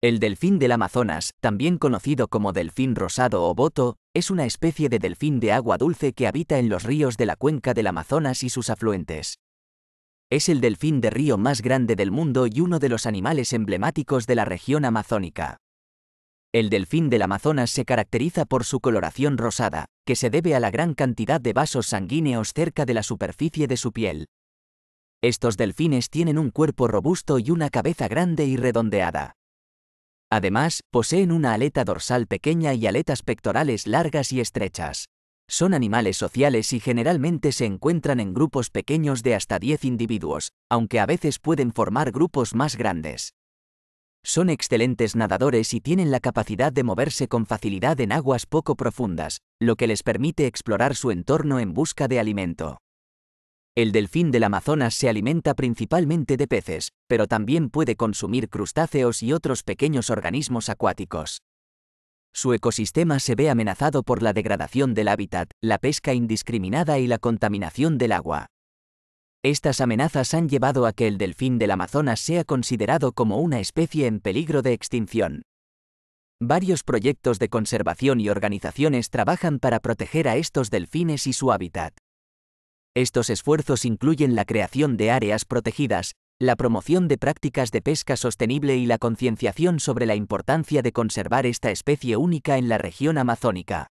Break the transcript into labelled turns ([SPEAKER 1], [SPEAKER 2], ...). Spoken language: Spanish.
[SPEAKER 1] El delfín del Amazonas, también conocido como delfín rosado o boto, es una especie de delfín de agua dulce que habita en los ríos de la cuenca del Amazonas y sus afluentes. Es el delfín de río más grande del mundo y uno de los animales emblemáticos de la región amazónica. El delfín del Amazonas se caracteriza por su coloración rosada, que se debe a la gran cantidad de vasos sanguíneos cerca de la superficie de su piel. Estos delfines tienen un cuerpo robusto y una cabeza grande y redondeada. Además, poseen una aleta dorsal pequeña y aletas pectorales largas y estrechas. Son animales sociales y generalmente se encuentran en grupos pequeños de hasta 10 individuos, aunque a veces pueden formar grupos más grandes. Son excelentes nadadores y tienen la capacidad de moverse con facilidad en aguas poco profundas, lo que les permite explorar su entorno en busca de alimento. El delfín del Amazonas se alimenta principalmente de peces, pero también puede consumir crustáceos y otros pequeños organismos acuáticos. Su ecosistema se ve amenazado por la degradación del hábitat, la pesca indiscriminada y la contaminación del agua. Estas amenazas han llevado a que el delfín del Amazonas sea considerado como una especie en peligro de extinción. Varios proyectos de conservación y organizaciones trabajan para proteger a estos delfines y su hábitat. Estos esfuerzos incluyen la creación de áreas protegidas, la promoción de prácticas de pesca sostenible y la concienciación sobre la importancia de conservar esta especie única en la región amazónica.